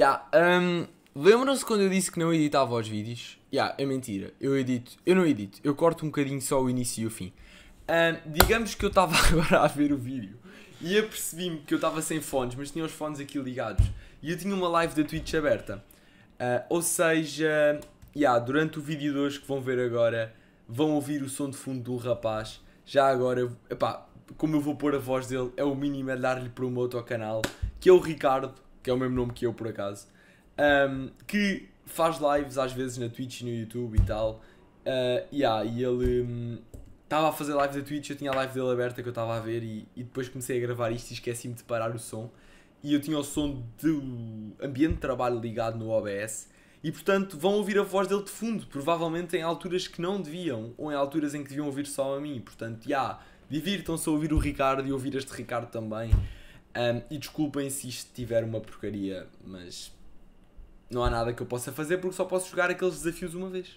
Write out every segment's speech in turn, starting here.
Yeah, um, Lembram-se quando eu disse que não editava os vídeos? Yeah, é mentira. Eu edito, eu não edito, eu corto um bocadinho só o início e o fim. Um, digamos que eu estava agora a ver o vídeo e apercebi-me que eu estava sem fones, mas tinha os fones aqui ligados e eu tinha uma live da Twitch aberta. Uh, ou seja, yeah, durante o vídeo de hoje que vão ver agora, vão ouvir o som de fundo do rapaz. Já agora, epá, como eu vou pôr a voz dele, é o mínimo a é dar-lhe para meu outro canal, que é o Ricardo que é o mesmo nome que eu por acaso, um, que faz lives às vezes na Twitch e no YouTube e tal. Uh, yeah, e ele estava hum, um, a fazer lives da Twitch, eu tinha a live dele aberta que eu estava a ver e, e, depois comecei a gravar isto e esqueci-me de parar o som. E eu tinha o som do ambiente de trabalho ligado no OBS. E portanto vão ouvir a voz dele de fundo, provavelmente em alturas que não deviam, ou em alturas em que deviam ouvir só a mim. Portanto, já, yeah, divirtam-se a ouvir o Ricardo e ouvir este Ricardo também. Um, e desculpem se isto tiver uma porcaria, mas não há nada que eu possa fazer porque só posso jogar aqueles desafios uma vez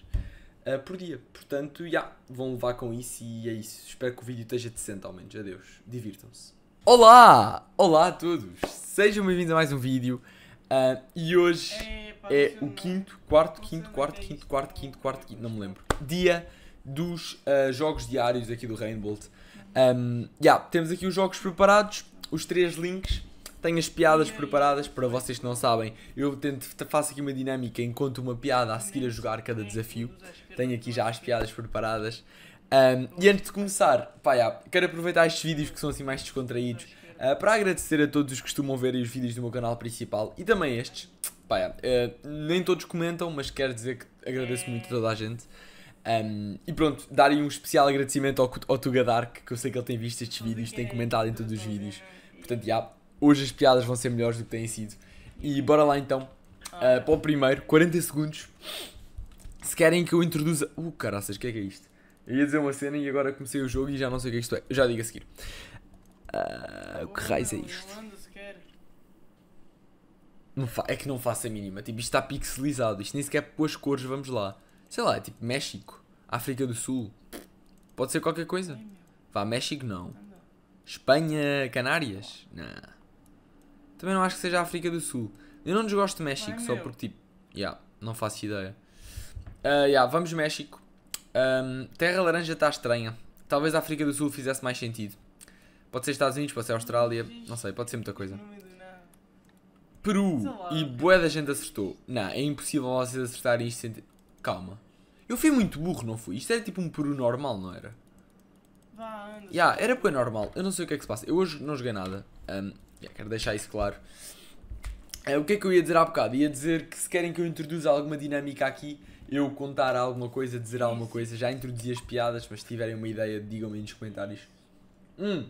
uh, por dia. Portanto, já, yeah, vão levar com isso e é isso. Espero que o vídeo esteja decente ao menos. Adeus, divirtam-se. Olá! Olá a todos! Sejam bem-vindos a mais um vídeo. Uh, e hoje é, é o quinto, quarto, quinto, é quarto, é quinto, quarto, quinto, quarto, quinto, não me lembro. Dia dos uh, jogos diários aqui do Rainbolt. Um, uhum. yeah, temos aqui os jogos preparados os três links tenho as piadas preparadas para vocês que não sabem. Eu tento, faço aqui uma dinâmica enquanto uma piada a seguir a jogar cada desafio. Tenho aqui já as piadas preparadas. Um, e antes de começar, pá, quero aproveitar estes vídeos que são assim mais descontraídos uh, para agradecer a todos os que costumam ver os vídeos do meu canal principal e também estes. Pá, uh, nem todos comentam, mas quero dizer que agradeço muito a toda a gente. Um, e pronto, darem um especial agradecimento ao, ao Tuga Dark, que eu sei que ele tem visto estes vídeos, tem comentado em todos os vídeos. Portanto, já, hoje as piadas vão ser melhores do que têm sido. E bora lá então, uh, para o primeiro, 40 segundos. Se querem que eu introduza. Uh, caraças, o que é que é isto? Eu ia dizer uma cena e agora comecei o jogo e já não sei o que é isto é. Eu já digo a seguir. Uh, o que raio é isto? é que não faço a mínima. Tipo, isto está pixelizado. Isto nem sequer pôs cores, vamos lá. Sei lá, tipo México, África do Sul. Pode ser qualquer coisa. Vá, México não. Espanha, Canárias? Não. Também não acho que seja África do Sul. Eu não desgosto de é México, só porque tipo. Yeah, não faço ideia. Uh, ah, yeah, vamos México. Um, terra Laranja está estranha. Talvez a África do Sul fizesse mais sentido. Pode ser Estados Unidos, pode ser Austrália, não sei, pode ser muita coisa. Peru! E bué da gente acertou. Não, é impossível vocês acertarem isto. Calma. Eu fui muito burro, não fui? Isto era tipo um peru normal, não era? Vá, anda. Yeah, era peru normal. Eu não sei o que é que se passa. Eu hoje não joguei nada. Um, yeah, quero deixar isso claro. Uh, o que é que eu ia dizer há bocado? Ia dizer que se querem que eu introduza alguma dinâmica aqui, eu contar alguma coisa, dizer isso. alguma coisa. Já introduzi as piadas, mas se tiverem uma ideia, digam-me nos comentários. Hum.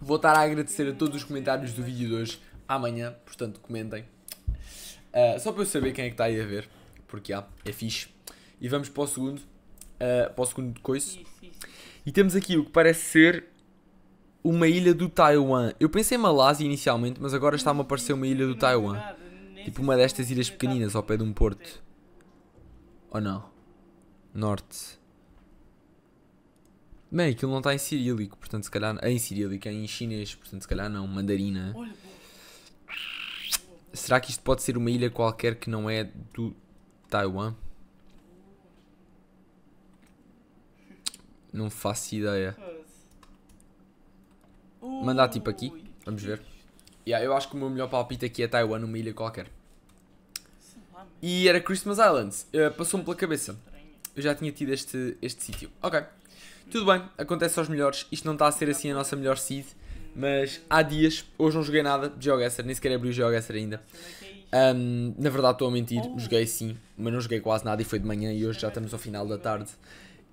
Vou estar a agradecer a todos os comentários do vídeo de hoje amanhã, portanto comentem. Uh, só para eu saber quem é que está aí a ver porque há, ah, é fixe. E vamos para o segundo, uh, para o segundo coisa. E temos aqui o que parece ser uma ilha do Taiwan. Eu pensei em Malásia inicialmente, mas agora está-me a parecer uma ilha do Taiwan. Tipo uma é destas ilhas pequeninas ao pé de um porto. Ou oh, não? Norte. Bem, aquilo não está em cirílico, portanto se calhar... Em cirílico, é em chinês, portanto se calhar não, mandarina. Será que isto pode ser uma ilha qualquer que não é do Taiwan? Não faço ideia. Mandar tipo aqui. Vamos ver. Yeah, eu acho que o meu melhor palpite aqui é Taiwan, uma ilha qualquer. E era Christmas Islands. Uh, eh, Passou-me pela cabeça. Eu já tinha tido este, este sítio. Ok. Tudo bem, acontece aos melhores. Isto não está a ser assim a nossa melhor seed. Mas há dias, hoje não joguei nada de GeoGuessr, nem sequer abri o GeoGuessr ainda. Um, na verdade estou a mentir, oh. joguei sim, mas não joguei quase nada e foi de manhã e hoje já estamos ao final da tarde.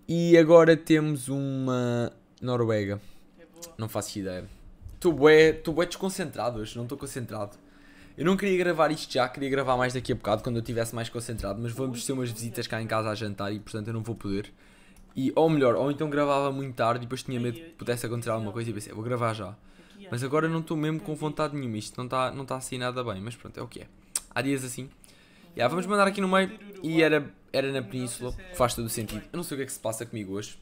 E agora temos uma Noruega. É não faço ideia. Estou bué, desconcentrado hoje, não estou concentrado. Eu não queria gravar isto já, queria gravar mais daqui a bocado, quando eu estivesse mais concentrado, mas vamos ter umas visitas né? cá em casa a jantar e portanto eu não vou poder. E, ou melhor, ou então gravava muito tarde e depois tinha medo que pudesse acontecer alguma coisa e pensei, vou gravar já. Mas agora não estou mesmo com vontade nenhuma, isto não está não tá assim nada bem, mas pronto, é o que é. Há dias assim. Hum. Yeah, vamos mandar aqui no meio e era, era na península, que é faz todo o sentido. Eu não sei o que é que se passa comigo hoje.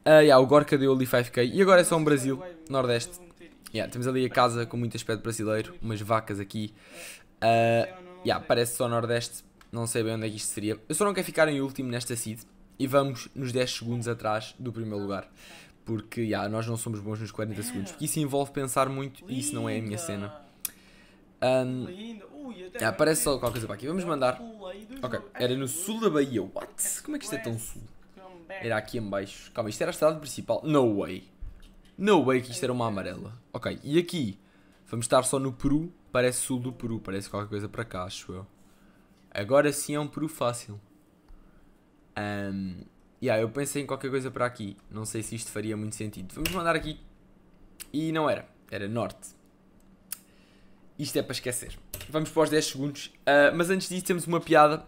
Uh, ah, yeah, o Gorka deu ali 5k e agora é só um Brasil, Nordeste. Yeah, temos ali a casa com muito aspecto brasileiro, umas vacas aqui. Uh, é. yeah, é parece só Nordeste, não sei bem onde é que isto seria. Eu só não quero ficar em último nesta seed, e vamos nos 10 segundos atrás do primeiro lugar. Porque yeah, nós não somos bons nos 40 segundos. Porque isso envolve pensar muito e isso não é a minha cena. Ah, um, yeah, só qualquer coisa para aqui. Vamos mandar. Ok, era no sul da Bahia. What? Como é que isto é tão sul? Era aqui embaixo Calma, isto era a cidade principal. No way. No way que isto era uma amarela. Ok, e aqui? Vamos estar só no Peru. Parece sul do Peru. Parece qualquer coisa para cá, acho eu. Agora sim é um Peru fácil. Um, yeah, eu pensei em qualquer coisa para aqui. Não sei se isto faria muito sentido. Vamos mandar aqui. E não era. Era norte. Isto é para esquecer. Vamos para os 10 segundos. Uh, mas antes disso temos uma piada.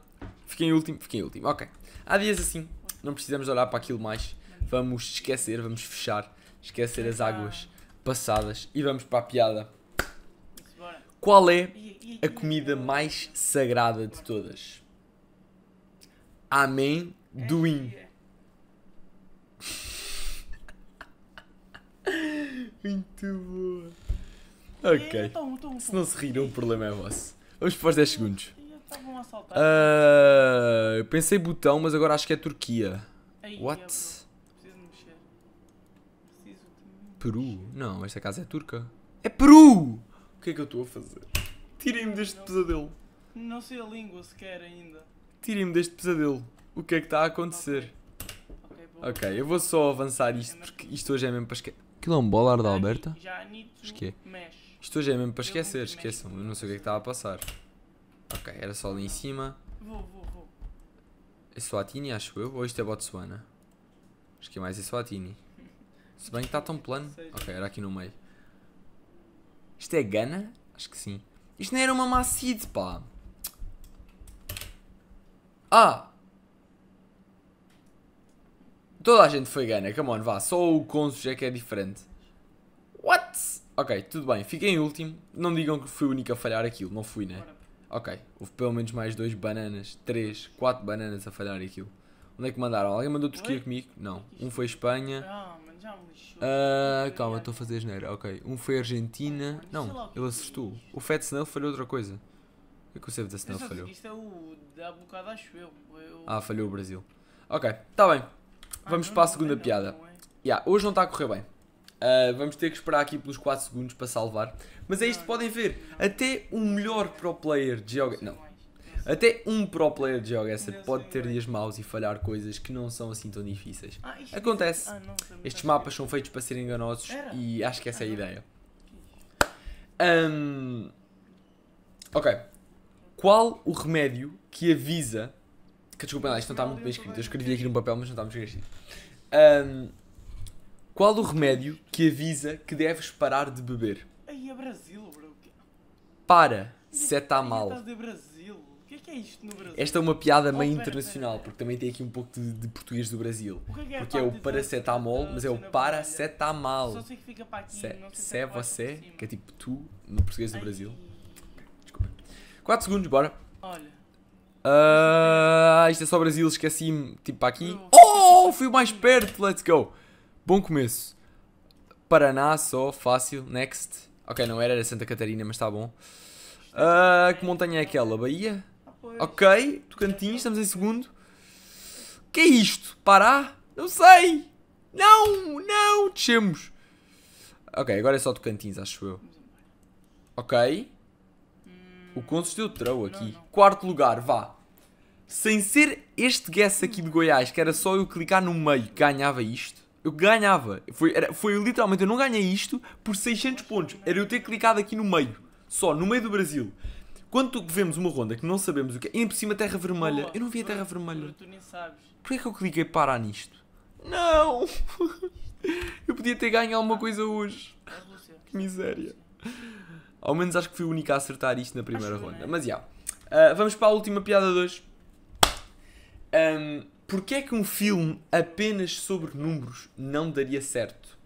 Fiquei em último, fiquei em último. Ok. Há dias assim. Não precisamos olhar para aquilo mais. Vamos esquecer, vamos fechar. Esquecer as águas passadas. E vamos para a piada. Qual é a comida mais sagrada de todas? Amém, Amendoim. Muito boa. Ok. Se não se riram, o problema é vosso. Vamos para os 10 segundos. Uh, eu pensei botão, mas agora acho que é Turquia. What? Peru? Não, esta casa é turca. É Peru! O que é que eu estou a fazer? Tirem-me deste pesadelo. Não sei a língua sequer ainda. Tirem-me deste pesadelo. O que é que está a acontecer? Ok, okay, okay eu vou só avançar isto porque isto hoje é mesmo para esquecer. Aquilo é um bolar da Alberta? Acho que é. Isto hoje é mesmo para esquecer, esqueçam. Eu não sei o que é que está a passar. Ok, era só ali em cima. Vou, vou, vou. É Swatini, acho eu. Ou isto é Botsuana? Acho que é mais é Swatini. Se bem que está tão plano. Ok, era aqui no meio. Isto é Gana? Acho que sim. Isto não era uma Macide, pá. Ah! Toda a gente foi gana, come on, vá. Só o cônsul é que é diferente. What? Ok, tudo bem. Fiquei em último. Não digam que fui o único a falhar aquilo. Não fui, né? Ok. Houve pelo menos mais dois bananas. Três, quatro bananas a falhar aquilo. Onde é que mandaram? Alguém mandou Turquia comigo? Não. Um foi Espanha. Uh, calma, estou a fazer geneira. Ok. Um foi Argentina. Não, ele assustou. O Fat Snail falhou outra coisa. O que é que o save da falhou? Isto é o. Há acho eu. eu... Ah, falhou o Brasil. Ok, está bem. Ah, vamos ah, para a segunda não, piada. Não é? yeah, hoje não está a correr bem. Uh, vamos ter que esperar aqui pelos 4 segundos para salvar. Mas é isto, podem ver. Até um melhor pro player de GeoGuessr. É não. É Até um pro player de GeoGuessr é pode ter dias maus e falhar coisas que não são assim tão difíceis. Ah, Acontece. Estes tá mapas são feitos para serem enganosos e acho que essa é a ideia. Um... Ok. Qual o remédio que avisa. Que desculpa, isto não está muito bem escrito. Eu escrevi aqui num papel, mas não está muito bem escrito. Um, qual o remédio que avisa que deves parar de beber? Aí é Brasil, bro. Para, se é está é mal. O que é que é isto no Brasil? Esta é uma piada oh, meio internacional, porque também tem aqui um pouco de, de português do Brasil. O que é que é porque é o paracetamol, mas é o paracetamol. É Só sei que fica para aqui, se, se é você, que é tipo tu, no português do Brasil. 4 segundos, bora. Olha. Uh, isto é só Brasil, esqueci-me. Tipo para aqui. Oh, fui mais perto, let's go. Bom começo. Paraná, só, fácil. Next. Ok, não era, era Santa Catarina, mas está bom. Uh, que montanha é aquela? Bahia? Ah, ok, Tocantins, estamos em segundo. que é isto? Pará? Não sei! Não, não, descemos. Ok, agora é só Tocantins, acho eu. Ok. O Contos deu troll aqui. Quarto lugar, vá. Sem ser este guess aqui de Goiás, que era só eu clicar no meio, ganhava isto. Eu ganhava. Foi, era, foi literalmente, eu não ganhei isto por 600 pontos. Era eu ter clicado aqui no meio. Só, no meio do Brasil. Quando vemos uma ronda que não sabemos o que é, e por cima Terra Vermelha. eu não vi a Terra Vermelha. Tu nem sabes. Porquê é que eu cliquei parar nisto? Não! Eu podia ter ganho alguma coisa hoje. É que miséria. Ao menos acho que fui o único a acertar isto na primeira acho ronda. É. Mas já. Yeah. Uh, vamos para a última piada de hoje. Um, Porquê é que um filme apenas sobre números não daria certo?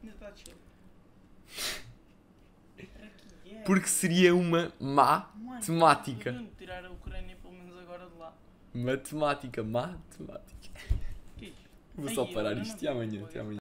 É. Porque seria uma má temática. Tirar a Ucrânia pelo menos agora de lá. Matemática, matemática. Vou só parar isto e amanhã, até amanhã.